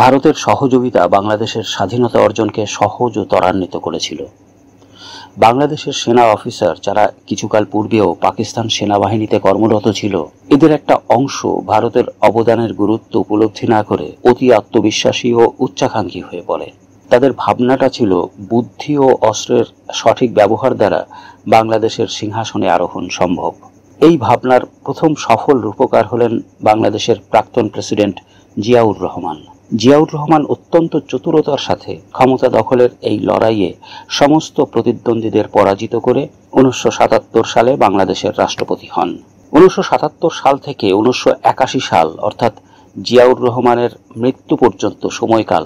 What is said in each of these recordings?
ভারতের সহযোগিতা বাংলাদেশের স্বাধীনতা অর্জনকে সহজ ও ত্বরান্বিত করেছিল বাংলাদেশের সেনা অফিসার যারা কিছুকাল পূর্বেও পাকিস্তান সেনাবাহিনীতে কর্মরত ছিল এদের একটা অংশ ভারতের অবদানের গুরুত্ব উপলব্ধি না করে অতি আত্মবিশ্বাসী ও উচ্চাকাঙ্ক্ষী হয়ে পড়ে তাদের ভাবনাটা ছিল বুদ্ধি ও অস্ত্রের সঠিক ব্যবহার দ্বারা বাংলাদেশের সিংহাসনে আরোহণ সম্ভব এই ভাবনার প্রথম সফল রূপকার হলেন বাংলাদেশের প্রাক্তন প্রেসিডেন্ট জিয়াউর রহমান জিয়াউর রহমান অত্যন্ত চতুরতার সাথে ক্ষমতা দখলের এই লড়াইয়ে সমস্ত প্রতিদ্বন্দ্বীদের পরাজিত করে উনিশশো সালে বাংলাদেশের রাষ্ট্রপতি হন উনিশশো সাল থেকে উনিশশো সাল অর্থাৎ জিয়াউর রহমানের মৃত্যু পর্যন্ত সময়কাল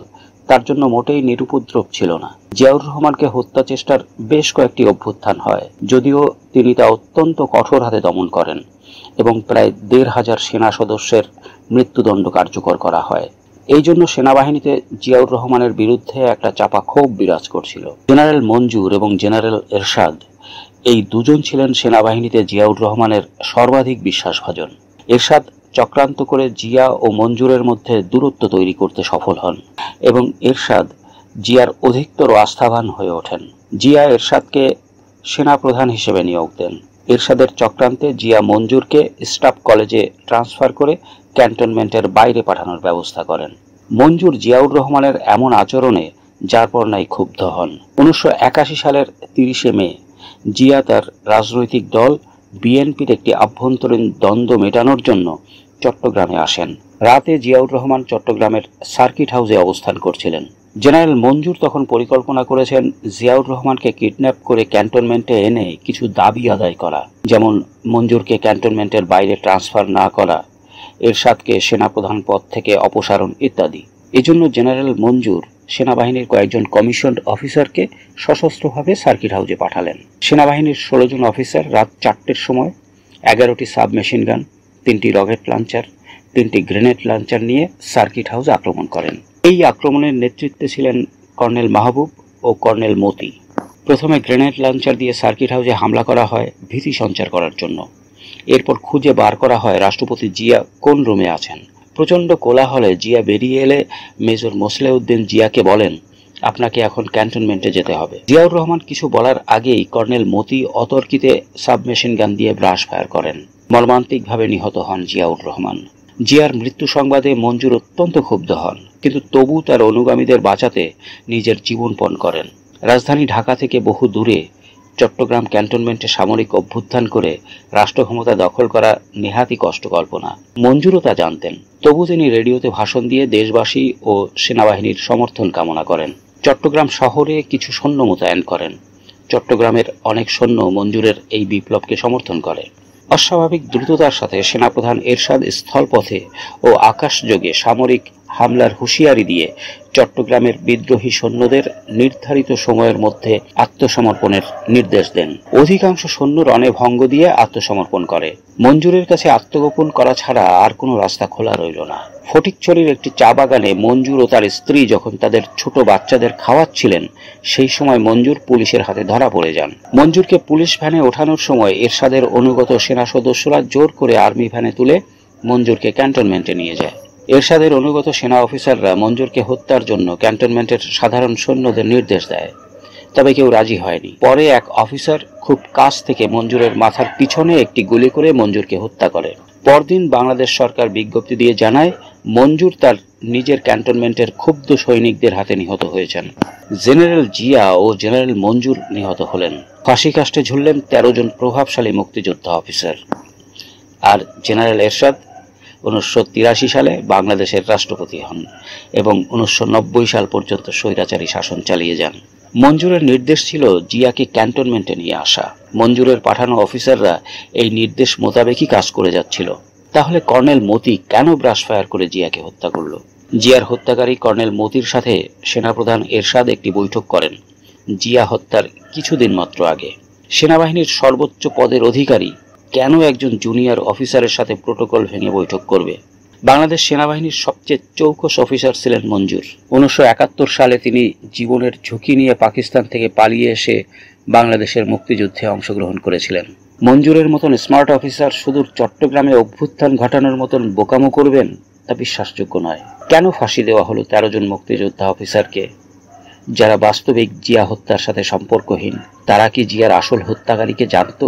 তার জন্য মোটেই নিরুপদ্রব ছিল না জিয়াউর রহমানকে হত্যা চেষ্টার বেশ কয়েকটি অভ্যুত্থান হয় যদিও তিনি তা অত্যন্ত কঠোর হাতে দমন করেন এবং প্রায় দেড় হাজার সেনা সদস্যের মৃত্যুদণ্ড কার্যকর করা হয় এই জন্য সেনাবাহিনীতে জিয়াউর রহমানের বিরুদ্ধে একটা চাপা ক্ষোভ বিরাজ করছিল জেনারেল মঞ্জুর এবং জেনারেল এরশাদ এই দুজন ছিলেন সেনাবাহিনীতে জিয়াউর রহমানের সর্বাধিক বিশ্বাসভাজন এরশাদ চক্রান্ত করে জিয়া ও মঞ্জুরের মধ্যে দূরত্ব তৈরি করতে সফল হন এবং এরশাদ জিয়ার অধিকতর আস্থাবান হয়ে ওঠেন জিয়া এরশাদকে সেনাপ্রধান হিসেবে নিয়োগ দেন এরশাদের চক্রান্তে জিয়া মঞ্জুরকে স্টাফ কলেজে ট্রান্সফার করে ক্যান্টনমেন্টের বাইরে পাঠানোর ব্যবস্থা করেন মঞ্জুর জিয়াউর রহমানের এমন আচরণে নাই ক্ষুব্ধ হন উনিশশো সালের তিরিশে মে জিয়া তার রাজনৈতিক দল বিএনপির একটি আভ্যন্তরীণ দ্বন্দ্ব মেটানোর জন্য চট্টগ্রামে আসেন রাতে জিয়াউর রহমান চট্টগ্রামের সার্কিট হাউসে অবস্থান করছিলেন জেনারেল মঞ্জুর তখন পরিকল্পনা করেছেন জিয়াউর রহমানকে কিডন্যাপ করে ক্যান্টনমেন্টে এনে কিছু দাবি আদায় করা যেমন মঞ্জুরকে ক্যান্টনমেন্টের বাইরে ট্রান্সফার না করা এরশাদকে সেনাপ্রধান পদ থেকে অপসারণ ইত্যাদি এজন্য জেনারেল মঞ্জুর সেনাবাহিনীর কয়েকজন কমিশনড অফিসারকে সশস্ত্রভাবে সার্কিট হাউজে পাঠালেন সেনাবাহিনীর ষোলো জন অফিসার রাত চারটের সময় এগারোটি সাবমেশিন গান তিনটি রকেট লাঞ্চার তিনটি গ্রেনেড লাঞ্চার নিয়ে সার্কিট হাউজ আক্রমণ করেন এই আক্রমণের নেতৃত্বে ছিলেন কর্নেল মাহবুব ও কর্নেল মতি প্রথমে গ্রেনেড লাঞ্চার দিয়ে সার্কিট হাউসে হামলা করা হয় ভীতি সঞ্চার করার জন্য এরপর খুঁজে বার করা হয় রাষ্ট্রপতি জিয়া কোন রুমে আছেন প্রচণ্ড কোলাহলে জিয়া বেরিয়ে এলে মেজর মোসলেউদ্দিন জিয়াকে বলেন আপনাকে এখন ক্যান্টনমেন্টে যেতে হবে জিয়াউর রহমান কিছু বলার আগেই কর্নেল মতি অতর্কিতে সাবমেশিন গান দিয়ে ব্রাশ ফায়ার করেন মর্মান্তিকভাবে নিহত হন জিয়াউর রহমান জিয়ার মৃত্যু সংবাদে মঞ্জুর অত্যন্ত ক্ষুব্ধ হন কিন্তু তবু তার অনুগামীদের বাঁচাতে নিজের জীবন পণ করেন রাজধানী ঢাকা থেকে বহু দূরে চট্টগ্রাম ক্যান্টনমেন্টে সামরিক অভ্যুত্থান করে রাষ্ট্রক্ষমতা দখল করা নেহাতি কষ্টকল্পনা মঞ্জুরও তা জানতেন তবু তিনি রেডিওতে ভাষণ দিয়ে দেশবাসী ও সেনাবাহিনীর সমর্থন কামনা করেন চট্টগ্রাম শহরে কিছু সৈন্য মোতায়েন করেন চট্টগ্রামের অনেক সৈন্য মঞ্জুরের এই বিপ্লবকে সমর্থন করে অস্বাভাবিক দ্রুততার সাথে সেনাপ্রধান এরশাদ স্থলপথে ও আকাশযোগে সামরিক হামলার হুঁশিয়ারি দিয়ে চট্টগ্রামের বিদ্রোহী সৈন্যদের নির্ধারিত সময়ের মধ্যে আত্মসমর্পণের নির্দেশ দেন অধিকাংশ সৈন্য রণে ভঙ্গ দিয়ে আত্মসমর্পণ করে মঞ্জুরের কাছে আত্মগোপন করা ছাড়া আর কোনো রাস্তা খোলা রইল না ফটিকছড়ির একটি চা বাগানে মঞ্জুর ও তার স্ত্রী যখন তাদের ছোট বাচ্চাদের খাওয়াচ্ছিলেন সেই সময় মঞ্জুর পুলিশের হাতে ধরা পড়ে যান মঞ্জুরকে পুলিশ ভ্যানে ওঠানোর সময় এরশাদের অনুগত সেনা সদস্যরা জোর করে আর্মি ভ্যানে তুলে মঞ্জুরকে ক্যান্টনমেন্টে নিয়ে যায় এরশাদের অনুগত সেনা অফিসাররা মঞ্জুরকে হত্যার জন্য ক্যান্টনমেন্টের সাধারণ সৈন্যদের নির্দেশ দেয় তবে কেউ রাজি হয়নি পরে এক অফিসার খুব কাছ থেকে মঞ্জুরের মাথার পিছনে একটি গুলি করে মঞ্জুরকে হত্যা করে পরদিন বাংলাদেশ সরকার বিজ্ঞপ্তি দিয়ে জানায় মঞ্জুর তার নিজের ক্যান্টনমেন্টের ক্ষুব্ধ সৈনিকদের হাতে নিহত হয়েছেন জেনারেল জিয়া ও জেনারেল মঞ্জুর নিহত হলেন ফাঁসি কাস্টে ঝুললেন তেরো জন প্রভাবশালী মুক্তিযোদ্ধা অফিসার আর জেনারেল এরশাদ উনিশশো সালে বাংলাদেশের রাষ্ট্রপতি হন এবং উনিশশো সাল পর্যন্ত স্বৈরাচারী শাসন চালিয়ে যান মঞ্জুরের নির্দেশ ছিল জিয়াকে ক্যান্টনমেন্টে নিয়ে আসা মঞ্জুরের পাঠানো অফিসাররা এই নির্দেশ মোতাবেকই কাজ করে যাচ্ছিল তাহলে কর্নেল মতি কেন ব্রাশ ফায়ার করে জিয়াকে হত্যা করল জিয়ার হত্যাকারী কর্নেল মতির সাথে সেনাপ্রধান এরশাদ একটি বৈঠক করেন জিয়া হত্যার কিছুদিন মাত্র আগে সেনাবাহিনীর সর্বোচ্চ পদের অধিকারী কেন একজন জুনিয়র অফিসারের সাথে প্রোটোকল ভেঙে বৈঠক করবে বাংলাদেশ সেনাবাহিনীর সবচেয়ে চৌকস অফিসার ছিলেন মঞ্জুর উনিশশো সালে তিনি জীবনের ঝুঁকি নিয়ে পাকিস্তান থেকে পালিয়ে এসে বাংলাদেশের মুক্তিযুদ্ধে অংশগ্রহণ করেছিলেন মঞ্জুরের মতন স্মার্ট অফিসার শুধু চট্টগ্রামে অভ্যুত্থান ঘটানোর মতন বোকামো করবেন তা বিশ্বাসযোগ্য নয় কেন ফাঁসি দেওয়া হলো তেরো জন মুক্তিযোদ্ধা অফিসারকে যারা বাস্তবিক জিয়া হত্যার সাথে সম্পর্কহীন তারা কি জিয়ার আসল হত্যাকারীকে জানত